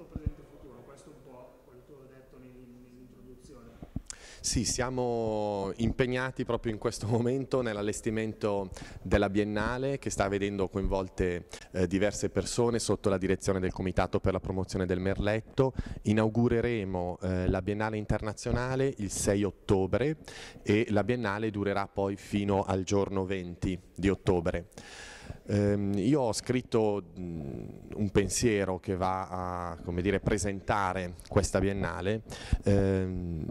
passato, presente e futuro, questo è un po' quello che ho detto nell'introduzione. Sì, siamo impegnati proprio in questo momento nell'allestimento della Biennale che sta vedendo coinvolte eh, diverse persone sotto la direzione del Comitato per la promozione del Merletto. Inaugureremo eh, la Biennale internazionale il 6 ottobre e la Biennale durerà poi fino al giorno 20 di ottobre. Ehm, io ho scritto un pensiero che va a dire, presentare questa biennale ehm,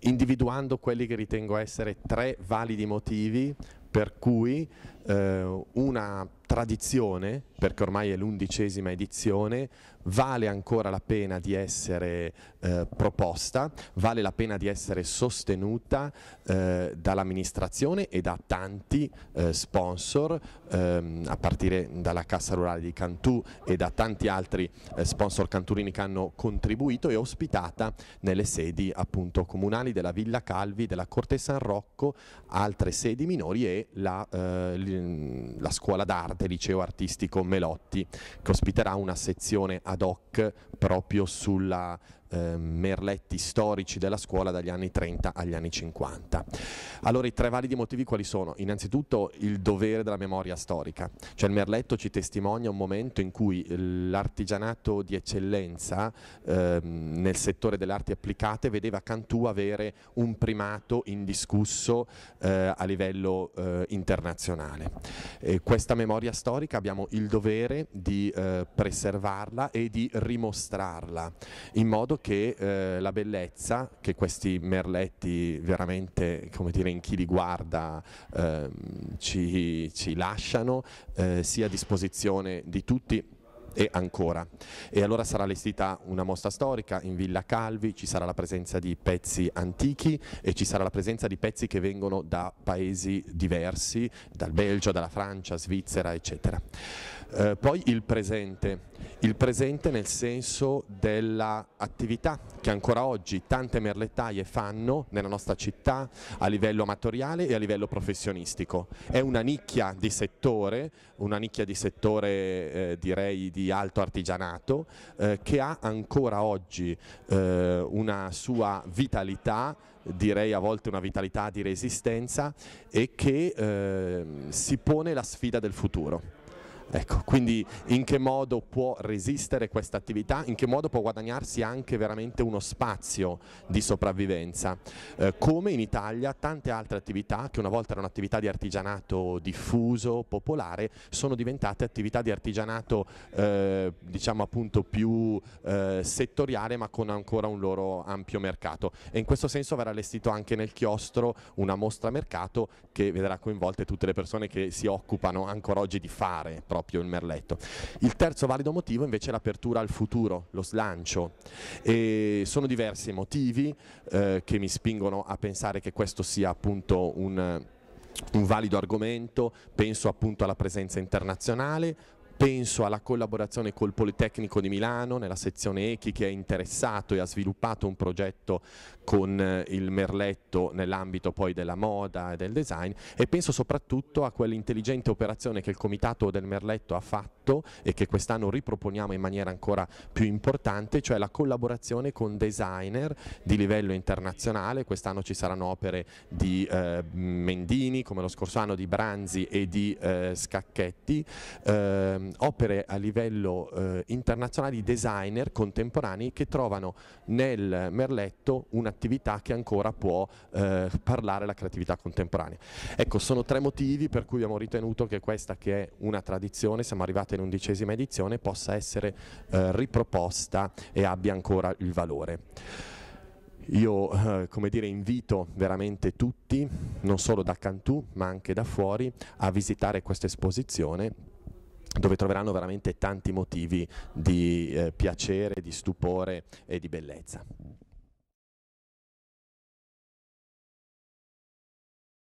individuando quelli che ritengo essere tre validi motivi per cui eh, una tradizione perché ormai è l'undicesima edizione, vale ancora la pena di essere eh, proposta, vale la pena di essere sostenuta eh, dall'amministrazione e da tanti eh, sponsor, ehm, a partire dalla Cassa Rurale di Cantù e da tanti altri eh, sponsor canturini che hanno contribuito e ospitata nelle sedi appunto comunali della Villa Calvi, della Corte San Rocco, altre sedi minori e la, eh, la scuola d'arte, liceo artistico Melotti, che ospiterà una sezione ad hoc proprio sulla eh, merletti storici della scuola dagli anni 30 agli anni 50. Allora i tre validi motivi quali sono? Innanzitutto il dovere della memoria storica, cioè il merletto ci testimonia un momento in cui l'artigianato di eccellenza eh, nel settore delle arti applicate vedeva Cantù avere un primato indiscusso eh, a livello eh, internazionale. E questa memoria storica abbiamo il dovere di eh, preservarla e di rimostrarla in modo modo che eh, la bellezza che questi merletti veramente, come dire, in chi li guarda eh, ci, ci, lasciano, eh, sia a disposizione di tutti e ancora. E allora sarà allestita una mostra storica in Villa Calvi, ci sarà la presenza di pezzi antichi e ci sarà la presenza di pezzi che vengono da paesi diversi, dal Belgio, dalla Francia, Svizzera, eccetera. Eh, poi il presente, il presente nel senso dell'attività che ancora oggi tante merlettaie fanno nella nostra città a livello amatoriale e a livello professionistico. È una nicchia di settore, una nicchia di settore eh, direi di di alto artigianato eh, che ha ancora oggi eh, una sua vitalità, direi a volte una vitalità di resistenza e che ehm, si pone la sfida del futuro. Ecco, quindi in che modo può resistere questa attività, in che modo può guadagnarsi anche veramente uno spazio di sopravvivenza, eh, come in Italia tante altre attività che una volta erano attività di artigianato diffuso, popolare, sono diventate attività di artigianato eh, diciamo appunto più eh, settoriale ma con ancora un loro ampio mercato e in questo senso verrà allestito anche nel chiostro una mostra mercato che vedrà coinvolte tutte le persone che si occupano ancora oggi di fare proprio proprio il merletto. Il terzo valido motivo invece è l'apertura al futuro, lo slancio. E sono diversi i motivi eh, che mi spingono a pensare che questo sia appunto un un valido argomento, penso appunto alla presenza internazionale, Penso alla collaborazione col Politecnico di Milano nella sezione ECHI che è interessato e ha sviluppato un progetto con eh, il Merletto nell'ambito poi della moda e del design e penso soprattutto a quell'intelligente operazione che il Comitato del Merletto ha fatto e che quest'anno riproponiamo in maniera ancora più importante, cioè la collaborazione con designer di livello internazionale, quest'anno ci saranno opere di eh, Mendini come lo scorso anno di Branzi e di eh, Scacchetti. Eh, Ehm, opere a livello eh, internazionale di designer contemporanei che trovano nel merletto un'attività che ancora può eh, parlare la creatività contemporanea. Ecco, sono tre motivi per cui abbiamo ritenuto che questa che è una tradizione, siamo arrivati all'undicesima edizione, possa essere eh, riproposta e abbia ancora il valore. Io eh, come dire, invito veramente tutti, non solo da Cantù ma anche da fuori, a visitare questa esposizione dove troveranno veramente tanti motivi di eh, piacere, di stupore e di bellezza.